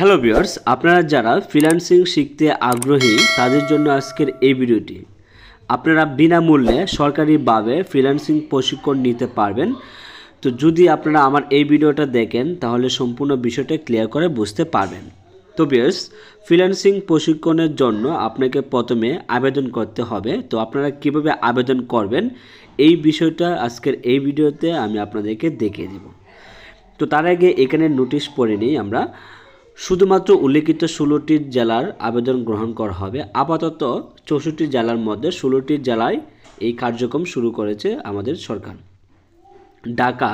hello viewers আপনারা যারা freelancing শিখতে আগ্রহী তাদের জন্য আজকের এই ভিডিওটি আপনারা বিনামূল্যে সরকারিভাবে ফ্রিল্যান্সিং প্রশিক্ষণ নিতে পারবেন তো যদি আপনারা আমার এই ভিডিওটা দেখেন তাহলে সম্পূর্ণ বিষয়টা ক্লিয়ার করে বুঝতে পারবেন তো ভিউয়ার্স ফ্রিল্যান্সিং প্রশিক্ষণের জন্য আপনাকে প্রথমে আবেদন করতে হবে তো আপনারা কিভাবে আবেদন করবেন এই বিষয়টা আজকের এই ভিডিওতে আমি আপনাদেরকে দেখিয়ে দেব তো তার আগে এখানে নোটিশ পড়ে নিই আমরা শুধুমাত্র উল্লেখিত ষোলোটি জেলার আবেদন গ্রহণ করা হবে আপাতত চৌষট্টি জেলার মধ্যে ষোলোটি জেলায় এই কার্যক্রম শুরু করেছে আমাদের সরকার ঢাকা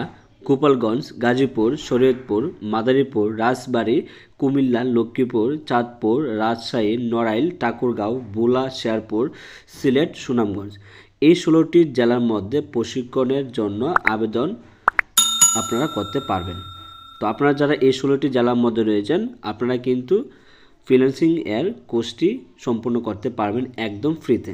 গোপালগঞ্জ গাজীপুর শরীয়তপুর মাদারীপুর রাজবাড়ী কুমিল্লা লক্ষ্মীপুর চাঁদপুর রাজশাহী নড়াইল ঠাকুরগাঁও বোলা শেয়ারপুর সিলেট সুনামগঞ্জ এই ষোলোটি জেলার মধ্যে প্রশিক্ষণের জন্য আবেদন আপনারা করতে পারবেন তো আপনারা যারা এই ষোলোটি জেলার মধ্যে রয়েছেন আপনারা কিন্তু ফিন্যান্সিং এর কোর্সটি সম্পূর্ণ করতে পারবেন একদম ফ্রিতে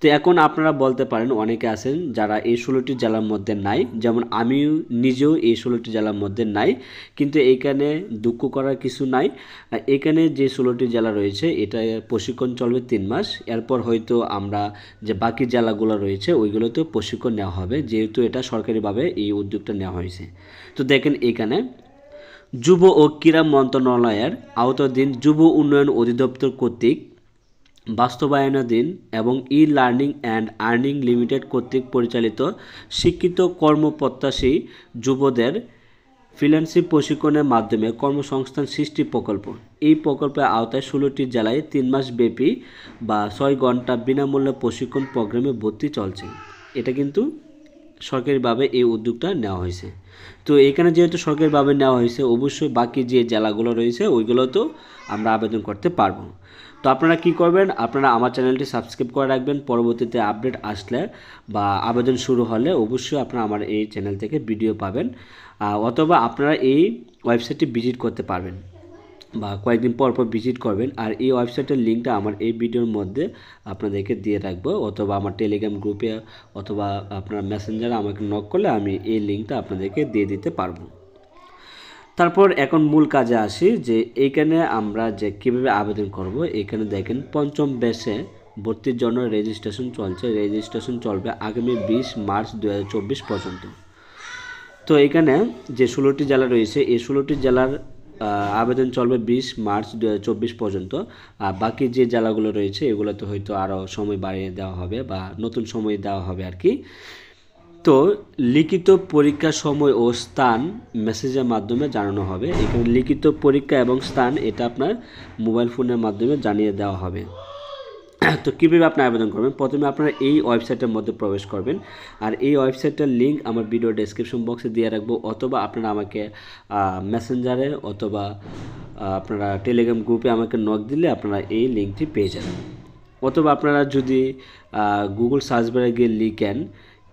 তো এখন আপনারা বলতে পারেন অনেকে আছেন যারা এই ষোলোটি জেলার মধ্যে নাই যেমন আমিও নিজেও এই ষোলোটি জেলার মধ্যে নাই কিন্তু এইখানে দুঃখ করার কিছু নাই এখানে যে ষোলোটি জেলা রয়েছে এটা প্রশিক্ষণ চলবে তিন মাস এরপর হয়তো আমরা যে বাকি জেলাগুলো রয়েছে ওইগুলোতেও প্রশিক্ষণ নেওয়া হবে যেহেতু এটা সরকারিভাবে এই উদ্যোগটা নেওয়া হয়েছে তো দেখেন এখানে যুব ও ক্রীড়া মন্ত্রণালয়ের আওতাধীন যুব উন্নয়ন অধিদপ্তর কর্তৃক বাস্তবায়নাধীন এবং e learning and earning limited কর্তৃক পরিচালিত শিক্ষিত কর্মপ্রত্যাশী যুবদের ফ্রিল্যান্সিং প্রশিক্ষণের মাধ্যমে কর্মসংস্থান সৃষ্টি প্রকল্প এই প্রকল্পের আওতায় ষোলোটি জেলায় তিন মাস ব্যাপী বা ছয় ঘন্টা বিনামূল্যে প্রশিক্ষণ প্রোগ্রামে ভর্তি চলছে এটা কিন্তু সরকারিভাবে এই উদ্যোগটা নেওয়া হয়েছে তো এখানে যেহেতু সরকারিভাবে নেওয়া হয়েছে অবশ্যই বাকি যে জেলাগুলো রয়েছে ওইগুলোতেও আমরা আবেদন করতে পারবো তো আপনারা কি করবেন আপনারা আমার চ্যানেলটি সাবস্ক্রাইব করে রাখবেন পরবর্তীতে আপডেট আসলে বা আবেদন শুরু হলে অবশ্যই আপনারা আমার এই চ্যানেল থেকে ভিডিও পাবেন অথবা আপনারা এই ওয়েবসাইটটি ভিজিট করতে পারবেন বা কয়েকদিন পর পর ভিজিট করবেন আর এই ওয়েবসাইটের লিঙ্কটা আমার এই ভিডিওর মধ্যে আপনাদেরকে দিয়ে রাখবো অথবা আমার টেলিগ্রাম গ্রুপে অথবা আপনার মেসেঞ্জারে আমাকে নক করলে আমি এই লিঙ্কটা আপনাদেরকে দিয়ে দিতে পারবো তারপর এখন মূল কাজে আসি যে এইখানে আমরা যে কীভাবে আবেদন করব এখানে দেখেন পঞ্চম ব্যাসে ভর্তির জন্য রেজিস্ট্রেশন চলছে রেজিস্ট্রেশন চলবে আগামী বিশ মার্চ দু পর্যন্ত তো এখানে যে ষোলোটি জেলা রয়েছে এই ষোলোটি জেলার আবেদন চলবে বিশ মার্চ দু পর্যন্ত আর বাকি যে জেলাগুলো রয়েছে এগুলোতে হয়তো আরও সময় বাড়িয়ে দেওয়া হবে বা নতুন সময় দেওয়া হবে আর কি তো লিখিত পরীক্ষার সময় ও স্থান মেসেজের মাধ্যমে জানানো হবে এখানে লিখিত পরীক্ষা এবং স্থান এটা আপনার মোবাইল ফোনের মাধ্যমে জানিয়ে দেওয়া হবে তো কীভাবে আপনি আবেদন করবেন প্রথমে আপনারা এই ওয়েবসাইটের মধ্যে প্রবেশ করবেন আর এই ওয়েবসাইটটার লিঙ্ক আমার ভিডিও ডেসক্রিপশন বক্সে দিয়ে রাখবো অথবা আপনারা আমাকে মেসেঞ্জারে অথবা আপনারা টেলিগ্রাম গ্রুপে আমাকে নক দিলে আপনারা এই লিঙ্কটি পেয়ে যাবেন অথবা আপনারা যদি গুগল সার্চ বারে গিয়ে লিখেন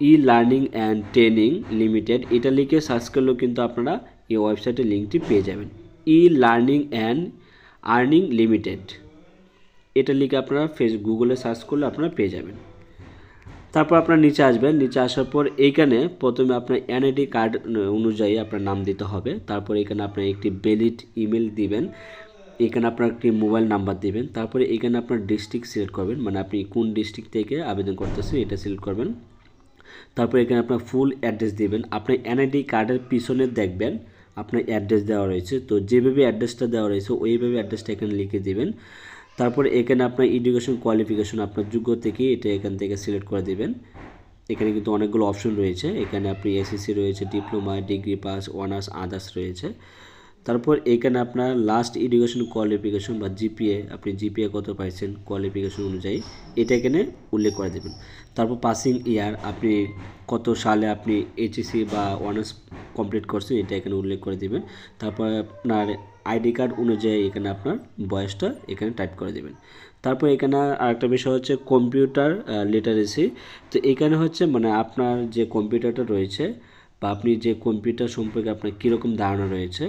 e learning and training limited এটা লিখে সার্চ করলেও কিন্তু আপনারা এই ওয়েবসাইটের লিঙ্কটি পেয়ে যাবেন e learning and earning limited এটা লিখে আপনারা ফেস গুগলে সার্চ করলে আপনারা পেয়ে যাবেন তারপর আপনার নিচে আসবেন নিচে আসার পর এইখানে প্রথমে আপনার এনআইডি কার্ড অনুযায়ী আপনার নাম দিতে হবে তারপর এখানে আপনার একটি বেলিড ইমেল দিবেন এখানে আপনার একটি মোবাইল নাম্বার দিবেন তারপরে এখানে আপনার ডিস্ট্রিক্ট সিলেক্ট করবেন মানে আপনি কোন ডিস্ট্রিক্ট থেকে আবেদন করতেছেন এটা সিলেক্ট করবেন তারপর এখানে আপনার ফুল অ্যাড্রেস দিবেন আপনার এনআইডি কার্ডের পিছনে দেখবেন আপনার অ্যাড্রেস দেওয়া রয়েছে তো যেভাবে অ্যাড্রেসটা দেওয়া রয়েছে ওইভাবে অ্যাড্রেসটা এখানে লিখে দিবেন তারপর এখানে আপনার এডুকেশন কোয়ালিফিকেশন আপনার যোগ্যতা কি এটা এখান থেকে সিলেক্ট করে দেবেন এখানে কিন্তু অনেকগুলো অপশন রয়েছে এখানে আপনি এসএসসি রয়েছে diploma degree pass honours others রয়েছে তারপর এখানে আপনার লাস্ট এডুকেশন কোয়ালিফিকেশন বা জিপিএ আপনি জিপিএ কত পাইছেন কোয়ালিফিকেশন অনুযায়ী এটা এখানে উল্লেখ করে দেবেন তারপর পাসিং ইয়ার আপনি কত সালে আপনি এইচএসি বা অনার্স কমপ্লিট করছেন এটা এখানে উল্লেখ করে দেবেন তারপর আপনার আইডি কার্ড অনুযায়ী এখানে আপনার বয়সটা এখানে টাইপ করে দেবেন তারপর এখানে আরেকটা বিষয় হচ্ছে কম্পিউটার লিটারেসি তো এখানে হচ্ছে মানে আপনার যে কম্পিউটারটা রয়েছে বা আপনি যে কম্পিউটার সম্পর্কে আপনার কীরকম ধারণা রয়েছে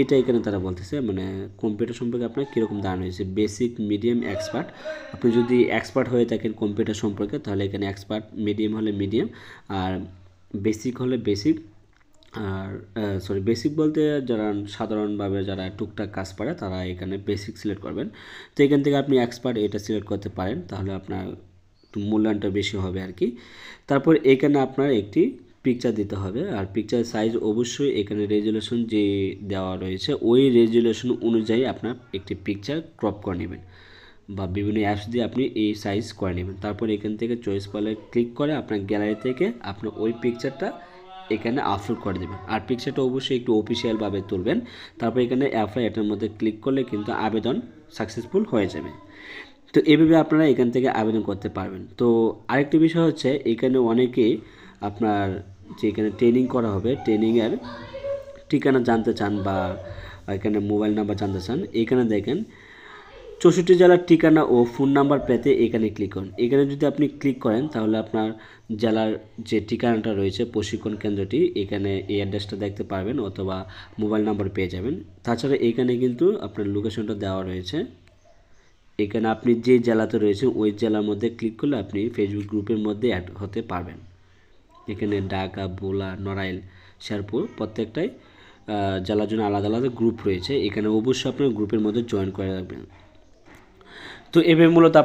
এটা এখানে তারা বলতেছে মানে কম্পিউটার সম্পর্কে আপনার কীরকম ধারণা হয়েছে বেসিক মিডিয়াম এক্সপার্ট আপনি যদি এক্সপার্ট হয়ে থাকেন কম্পিউটার সম্পর্কে তাহলে এখানে এক্সপার্ট মিডিয়াম হলে মিডিয়াম আর বেসিক হলে বেসিক আর সরি বেসিক বলতে যারা সাধারণভাবে যারা টুকটাক কাজ পারে তারা এখানে বেসিক সিলেক্ট করবেন তো এখান থেকে আপনি এক্সপার্ট এটা সিলেক্ট করতে পারেন তাহলে আপনার মূল্যায়নটা বেশি হবে আর কি তারপর এখানে আপনার একটি পিকচার দিতে হবে আর পিকচার সাইজ অবশ্যই এখানে রেজুলেশন যে দেওয়া রয়েছে ওই রেজুলেশন অনুযায়ী আপনার একটি পিকচার ক্রপ করে নেবেন বা বিভিন্ন অ্যাপস দিয়ে আপনি এই সাইজ করে নেবেন তারপর এখান থেকে চয়েস পালে ক্লিক করে আপনার গ্যালারি থেকে আপনার ওই পিকচারটা এখানে আপলোড করে দেবেন আর পিকচারটা অবশ্যই একটু অফিসিয়ালভাবে তুলবেন তারপর এখানে অ্যাপ্লাই এটার মধ্যে ক্লিক করলে কিন্তু আবেদন সাকসেসফুল হয়ে যাবে তো এভাবে আপনারা এখান থেকে আবেদন করতে পারবেন তো আরেকটি বিষয় হচ্ছে এখানে অনেকেই আপনার যে এখানে ট্রেনিং করা হবে ট্রেনিংয়ের ঠিকানা জানতে চান বা এখানে মোবাইল নাম্বার জানতে চান এখানে দেখেন চৌষট্টি জেলার ঠিকানা ও ফোন নাম্বার পেতে এখানে ক্লিক করুন এখানে যদি আপনি ক্লিক করেন তাহলে আপনার জেলার যে ঠিকানাটা রয়েছে প্রশিক্ষণ কেন্দ্রটি এখানে এই অ্যাড্রেসটা দেখতে পারবেন অথবা মোবাইল নাম্বার পেয়ে যাবেন তাছাড়া এখানে কিন্তু আপনার লোকেশনটা দেওয়া রয়েছে এখানে আপনি যে জেলাতে রয়েছেন ওই জেলার মধ্যে ক্লিক করলে আপনি ফেসবুক গ্রুপের মধ্যে অ্যাড হতে পারবেন এখানে ঢাকা ভোলা নড়াইল শেরপুর প্রত্যেকটাই জেলার জন্য আলাদা আলাদা গ্রুপ রয়েছে এখানে অবশ্যই আপনার গ্রুপের মধ্যে জয়েন করে রাখবেন তো এভাবে মূলত